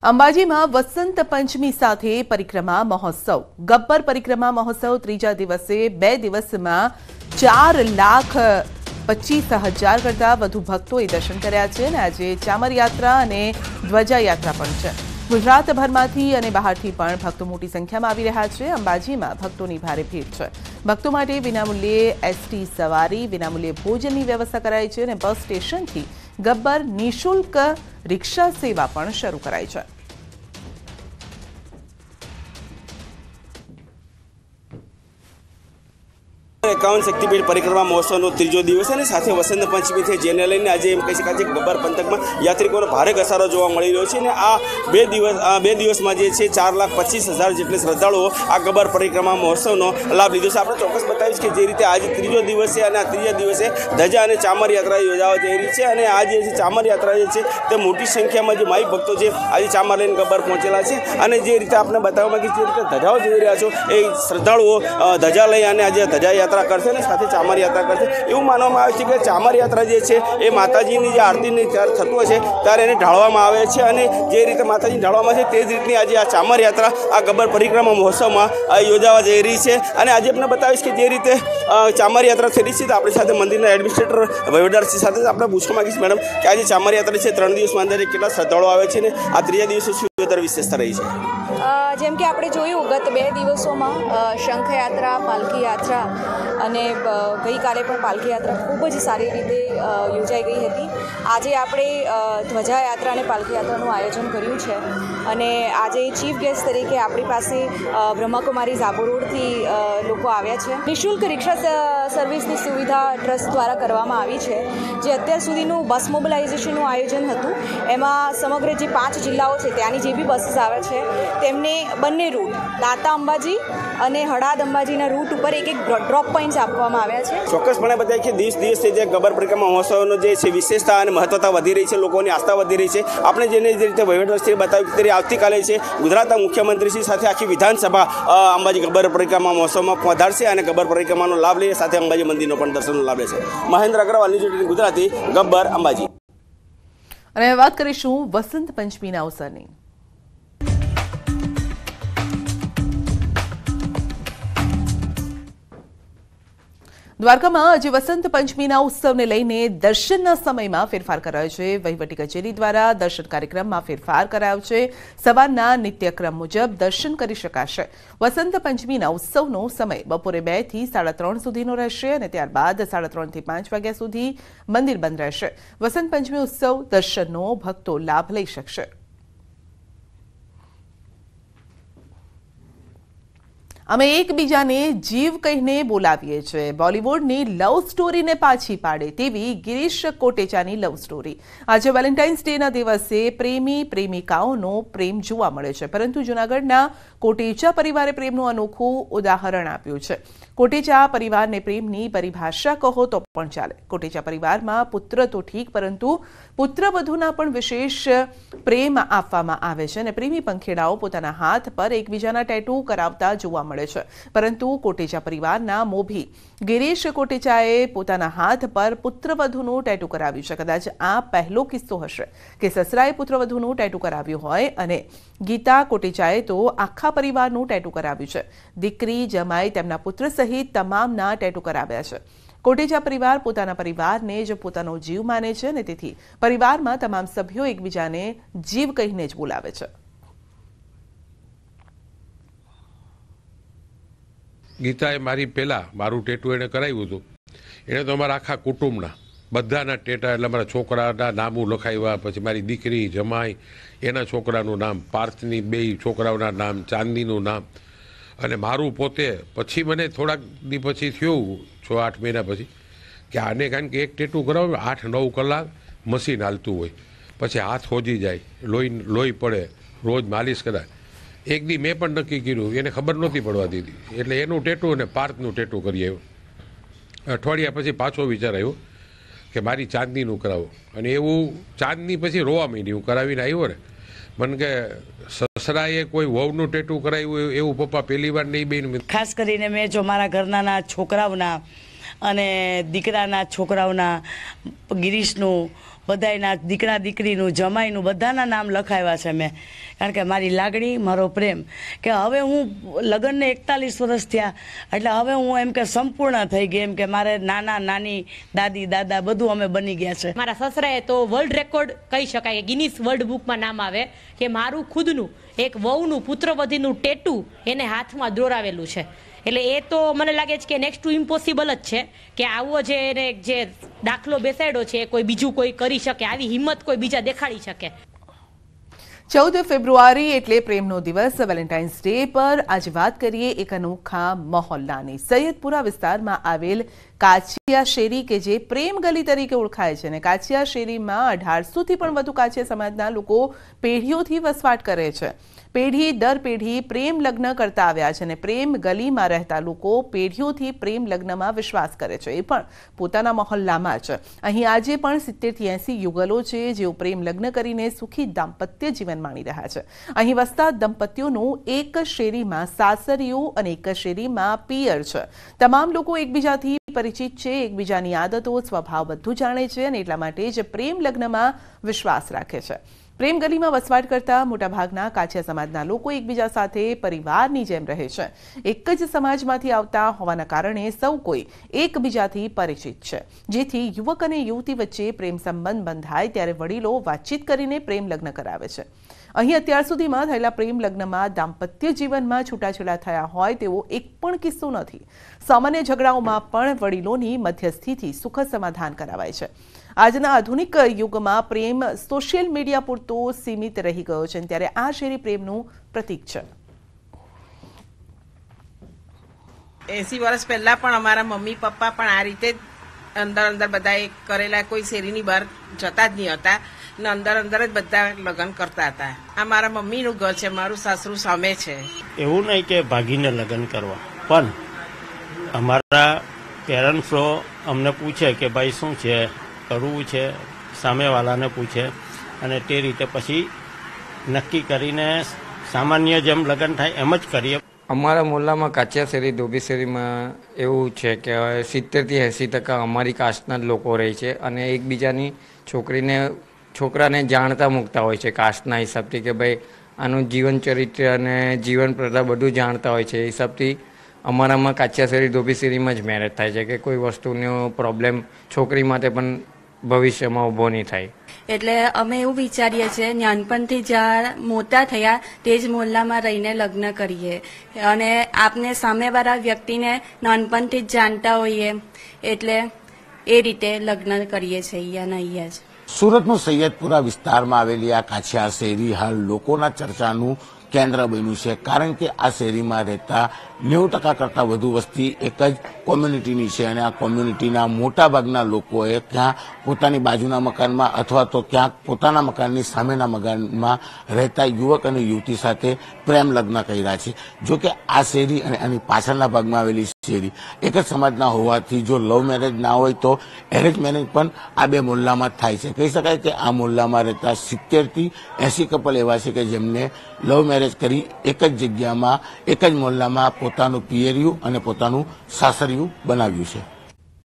અંબાજીમાં વસંત પંચમી સાથે પરિક્રમા મહોત્સવ ગબ્બર પરિક્રમા મહોત્સવ ત્રીજા દિવસે બે દિવસમાં ચાર લાખ પચીસ હજાર કરતાં વધુ ભક્તોએ દર્શન કર્યા છે અને આજે ચામર યાત્રા અને ધ્વજાયાત્રા પણ છે ગુજરાતભરમાંથી અને બહારથી પણ ભક્તો મોટી સંખ્યામાં આવી રહ્યા છે અંબાજીમાં ભક્તોની ભારે ભીડ છે ભક્તો માટે વિનામૂલ્યે એસટી સવારી વિનામૂલ્યે ભોજનની વ્યવસ્થા કરાઈ છે અને બસ સ્ટેશનથી ગબ્બર નિઃશુલ્ક રિક્ષા સેવા પણ શરૂ કરાઈ છે એકાવન શક્તિપીઠ પરિક્રમા મહોત્સવનો ત્રીજો દિવસ અને સાથે વસંત પંચમી છે જેને લઈને આજે એમ કહી શકાય છે કે ગબ્બર પંથકમાં યાત્રિકોનો ભારે ઘસારો જોવા મળી રહ્યો છે અને આ બે દિવસ બે દિવસમાં જે છે ચાર લાખ પચીસ હજાર જેટલા શ્રદ્ધાળુઓ આ ગબ્બર પરિક્રમા મહોત્સવનો લાભ લીધો છે આપણે ચોક્કસ બતાવીશ કે જે રીતે આજે ત્રીજો દિવસ છે અને આ ત્રીજા દિવસે ધજા અને ચામર યાત્રા યોજાવા જઈ રહી છે અને આ જે છે ચામર યાત્રા જે છે તે મોટી સંખ્યામાં જે માઈ ભક્તો છે આજે ચામર લઈને ગબર પહોંચેલા છે અને જે રીતે આપણે બતાવવામાં કે જે રીતે ધજાઓ જોઈ રહ્યા છો એ શ્રદ્ધાળુઓ ધજા લઈ અને આજે ધજા યાત્રા યાત્રા કરશે અને સાથે ચામર યાત્રા કરશે એવું માનવામાં આવે છે કે ચામર યાત્રા જે છે એ માતાજીની જે આરતીની ત્યારે થતું હોય છે ત્યારે એને ઢાળવામાં આવે છે અને જે રીતે માતાજી ઢાળવામાં છે તે જ રીતની આજે આ ચામર યાત્રા આ ગબ્બર પરિક્રમા મહોત્સવમાં યોજાવા જઈ રહી છે અને આજે આપણે બતાવીશ કે જે રીતે ચામર યાત્રા થઈ રહી છે તો આપણી સાથે મંદિરના એડમિનિસ્ટ્રેટર વહીવટદારશ્રી સાથે આપણે પૂછવા માગીશ મેડમ કે આજે ચામર યાત્રા છે ત્રણ દિવસમાં અંદર કેટલા શ્રદ્ધાળુઓ આવે છે ને આ ત્રીજા દિવસે શું વધારે વિશેષતા રહી છે જેમ કે આપણે જોયું ગત બે દિવસોમાં શંખયાત્રા પાલખી યાત્રા અને ગઈકાલે પણ પાલખી યાત્રા ખૂબ જ સારી રીતે યોજાઈ ગઈ હતી આજે આપણે ધ્વજા યાત્રા અને પાલખી યાત્રાનું આયોજન કર્યું છે અને આજે ચીફ ગેસ્ટ તરીકે આપણી પાસે બ્રહ્માકુમારી ઝાબુરોડથી લોકો આવ્યા છે નિઃશુલ્ક રિક્ષા સર્વિસની સુવિધા ટ્રસ્ટ દ્વારા કરવામાં આવી છે જે અત્યાર સુધીનું બસ મોબિલાઇઝેશનનું આયોજન હતું એમાં સમગ્ર જે પાંચ જિલ્લાઓ છે ત્યાંની જે બી બસીસ આવે છે તેમને બંને રૂટ દાતા અંબાજી અને હળાદ અંબાજીના રૂટ ઉપર એક એક ડ્રોપ પોઈન્ટ આપવામાં આવ્યા છે ચોક્કસપણે બધા કે દિવસ દિવસે જે ગબર પરિક્રમા મહોત્સવનો જે છે વિશેષતા અને મહત્વતા વધી રહી છે લોકોની આસ્થા વધી રહી છે આપણે જેને જે રીતે વહીવટવસ્તીએ બતાવ્યું તે આવતીકાલે છે ગુજરાતના મુખ્યમંત્રીશ્રી સાથે આખી વિધાનસભા અંબાજી ગબ્બર પરિક્રમા મહોત્સવમાં પધારશે અને ગબર પરિક્રમાનો લાભ લઈએ સાથે અંબાજી મંદિરનો પણ દર્શનનો લાભ લેશે મહેન્દ્ર અગ્રવાલ ન્યૂઝ ગુજરાતી ગબ્બર અંબાજી અને વાત કરીશું વસંત પંચમીના અવસરની દ્વારકામાં આજે વસંત પંચમીના ઉત્સવને લઈને દર્શનના સમયમાં ફેરફાર કરાયો છે વહીવટી કચેરી દ્વારા દર્શન કાર્યક્રમમાં ફેરફાર કરાયો છે સવારના નિત્યક્રમ મુજબ દર્શન કરી શકાશે વસંત પંચમીના ઉત્સવનો સમય બપોરે બે થી સાડા ત્રણ સુધીનો રહેશે અને ત્યારબાદ સાડા ત્રણથી પાંચ વાગ્યા સુધી મંદિર બંધ રહેશે વસંત પંચમી ઉત્સવ દર્શનનો ભક્તો લાભ લઈ શકશે અમે એકબીજાને જીવ કહીને બોલાવીએ છીએ બોલિવૂડની લવ સ્ટોરીને પાછી પાડે તેવી ગિરીશ કોટેચાની લવ સ્ટોરી આજે વેલેન્ટાઇન્સ ડેના દિવસે પ્રેમી પ્રેમિકાઓનો પ્રેમ જોવા મળે છે પરંતુ જુનાગઢના કોટેચા પરિવારે પ્રેમનું અનોખું ઉદાહરણ આપ્યું છે કોટેચા પરિવારને પ્રેમની પરિભાષા કહો તો પણ ચાલે કોટેચા પરિવારમાં પુત્ર તો ઠીક પરંતુ પુત્રવધુના પણ વિશેષ પ્રેમ આપવામાં આવે છે અને પ્રેમી પંખેડાઓ પોતાના હાથ પર એકબીજાના ટેટુ કરાવતા જોવા મળે મળે છે પરંતુ કોટેચા પરિવારના મોભી ગિરીશ કોટેચાએ પોતાના હાથ પર પુત્રવધુનું ટેટુ કરાવ્યું છે કદાચ આ પહેલો કિસ્સો હશે કે સસરાએ પુત્રવધુનું ટેટુ કરાવ્યું હોય અને ગીતા કોટેચાએ તો આખા પરિવારનું ટેટુ કરાવ્યું છે દીકરી જમાઈ તેમના પુત્ર સહિત તમામના ટેટુ કરાવ્યા છે કોટેચા પરિવાર પોતાના પરિવારને જ પોતાનો જીવ માને છે અને તેથી પરિવારમાં તમામ સભ્યો એકબીજાને જીવ કહીને જ બોલાવે છે ગીતાએ મારી પહેલાં મારું ટેટુ એણે કરાવ્યું હતું એણે તો અમારા આખા કુટુંબના બધાના ટેટા એટલે અમારા છોકરાના નામું લખાવ્યા પછી મારી દીકરી જમાઈ એના છોકરાનું નામ પાર્થની બે છોકરાઓના નામ ચાંદીનું નામ અને મારું પોતે પછી મને થોડાક દી પછી થયું છ આઠ મહિના પછી કે આને કારણ કે એક ટેટું કરાવ્યું આઠ નવ કલાક મશીન હાલતું હોય પછી હાથ હોજી જાય લોહી લોહી પડે રોજ માલિશ કરાય એક દી મેં પણ નક્કી કર્યું એને ખબર નહોતી પડવા દીધી એટલે એનું ટેટું અને પાર્થનું ટેટું કરી આવ્યો અઠવાડિયા પછી પાછો વિચાર આવ્યો કે મારી ચાંદનીનું કરાવો અને એવું ચાંદની પછી રોવા માંડી હું કરાવીને આવ્યો ને મને કે સસરાએ કોઈ વહુનું ટેટું કરાવ્યું એવું પપ્પા પહેલી વાર નહીં બેન ખાસ કરીને મેં જો મારા ઘરના છોકરાઓના અને દીકરાના છોકરાઓના ગિરીશનું બધાના દીકરા દીકરીનું જમાઈનું બધાના નામ લખાવ્યા છે મેં કારણ કે મારી લાગણી મારો પ્રેમ કે હવે હું લગ્નને એકતાલીસ વર્ષ થયા એટલે હવે હું એમ કે સંપૂર્ણ થઈ ગઈ એમ કે મારે નાના નાની દાદી દાદા બધું અમે બની ગયા છે મારા સસરાએ તો વર્લ્ડ રેકોર્ડ કહી શકાય ગિનિસ વર્લ્ડ બુકમાં નામ આવે કે મારું ખુદનું એક વહુનું પુત્રવધીનું ટેટુ એને હાથમાં દોરાવેલું છે એટલે એ તો મને લાગે છે કે નેક્સ્ટ ટુ ઇમ્પોસિબલ જ છે કે આવો જે એને જે દાખલો બેસાડ્યો છે કોઈ બીજું કોઈ કરી શકે આવી હિંમત કોઈ બીજા દેખાડી શકે ચૌદ ફેબ્રુઆરી એટલે પ્રેમનો દિવસ વેલેન્ટાઇન્સ ડે પર આજે વાત કરીએ એક અનોખા મહોલ્લાની સૈયદપુરા વિસ્તારમાં આવેલ કાછિયા શેરી કે જે પ્રેમ ગલી તરીકે ઓળખાય છે ને કાછિયા શેરીમાં અઢારસોથી પણ વધુ કાછિયા સમાજના લોકો પેઢીઓથી વસવાટ કરે છે પેઢી દર પેઢી પ્રેમ લગ્ન કરતા આવ્યા છે અને પ્રેમ ગલીમાં રહેતા લોકો પેઢીઓથી પ્રેમ લગ્નમાં વિશ્વાસ કરે છે એ પણ પોતાના મહોલ્લામાં જ અહીં આજે પણ સિત્તેરથી એંસી યુગલો છે જેઓ પ્રેમ લગ્ન કરીને સુખી દાંપત્ય જીવન માણી રહ્યા છે અહીં વસતા દંપતીઓનું એક શેરીમાં સાસરીઓ અને એક શેરીમાં પિયર છે તમામ લોકો એકબીજાથી પરિચિત છે એકબીજાની આદતો સ્વભાવ બધું જાણે છે અને એટલા માટે જ પ્રેમ લગ્નમાં વિશ્વાસ રાખે છે પ્રેમ ગલીમાં વસવાટ કરતા મોટાભાગના કાછિયા સમાજના લોકો એકબીજા સાથે પરિવારની જેમ રહે છે એક જ સમાજમાંથી આવતા હોવાના કારણે સૌ કોઈ એકબીજાથી પરિચિત છે જેથી યુવક અને યુવતી વચ્ચે પ્રેમ સંબંધ બંધાય ત્યારે વડીલો વાતચીત કરીને પ્રેમ લગ્ન કરાવે છે અહીં અત્યાર સુધીમાં થયેલા પ્રેમ લગ્નમાં દાંપત્ય જીવનમાં છૂટાછેડા થયા હોય તેવો એક પણ કિસ્સો નથી સામાન્ય ઝઘડાઓમાં પણ વડીલોની મધ્યસ્થીથી સુખદ સમાધાન કરાવાય છે આજના આધુનિક યુગમાં પ્રેમ સોશિયલ મીડિયા પૂરતો સીમિત રહી ગયો છે ત્યારે આ શેરી પ્રેમનું પ્રતીક છે એસી વર્ષ પહેલાં પણ અમારા મમ્મી પપ્પા પણ આ રીતે જ અંદર અંદર બધાએ કરેલા કોઈ શેરીની બહાર જતા જ નહીં હતા ને અંદર અંદર જ બધા લગ્ન કરતા હતા આ મારા મમ્મીનું ઘર છે મારું સાસરું સામે છે એવું નહીં કે ભાગીને લગ્ન કરવા પણ અમારા પેરેન્ટ્સો અમને પૂછે કે ભાઈ શું છે કરવું છે સામેવાળાને પૂછે અને તે રીતે પછી નક્કી કરીને સામાન્ય જેમ લગ્ન થાય એમ જ કરીએ અમારા મોલ્લામાં કાચિયા શેરી ધોબી શેરીમાં એવું છે કે સિત્તેરથી એંસી ટકા અમારી કાસ્ટના જ લોકો રહે છે અને એકબીજાની છોકરીને છોકરાને જાણતા મૂકતા હોય છે કાસ્ટના હિસાબથી કે ભાઈ આનું જીવન ચરિત્ર અને જીવન પ્રથા બધું જાણતા હોય છે એ હિસાબથી અમારામાં કાચિયા શેરી ધોબી શેરીમાં જ મેરેજ થાય છે કે કોઈ વસ્તુનો પ્રોબ્લેમ છોકરી માટે પણ ભવિષ્યમાં ઊભો નહીં થાય એટલે અમે એવું વિચારીએ છીએ નાનપણથી જ્યાં મોટા થયા તે જ મોલ્લામાં રહીને લગ્ન કરીએ અને આપને સામેવાળા વ્યક્તિને નાનપણથી જ જાણતા હોઈએ એટલે એ રીતે લગ્ન કરીએ છીએ અહીંયા અહીંયા જ સુરતનું સૈયદપુરા વિસ્તારમાં આવેલી આ કાછિયા શેરી હાલ લોકોના ચર્ચાનું કેન્દ્ર બન્યું છે કારણ કે આ શેરીમાં રહેતા નેવું ટકા કરતાં વધુ વસ્તી એક જ કોમ્યુનિટીની છે અને આ કોમ્યુનિટીના મોટાભાગના લોકોએ ક્યાં પોતાની બાજુના મકાનમાં અથવા તો ક્યાંક પોતાના મકાનની સામેના મકાનમાં રહેતા યુવક અને યુવતી સાથે પ્રેમ લગ્ન કર્યા છે જોકે આ શેરી અને આની પાછળના ભાગમાં આવેલી ચેરી એક જ સમાજના હોવાથી જો લવ મેરેજ ના હોય તો એરેન્જ મેરેજ પણ આ બે મોલ્લામાં થાય છે કહી શકાય કે આ મોલ્લામાં રહેતા સિત્તેરથી એસી કપલ એવા છે કે જેમને લવ મેરેજ કરી એક જ જગ્યામાં એક જ મોલ્લામાં પોતાનું પિયરિયું અને પોતાનું સાસરિયું બનાવ્યું છે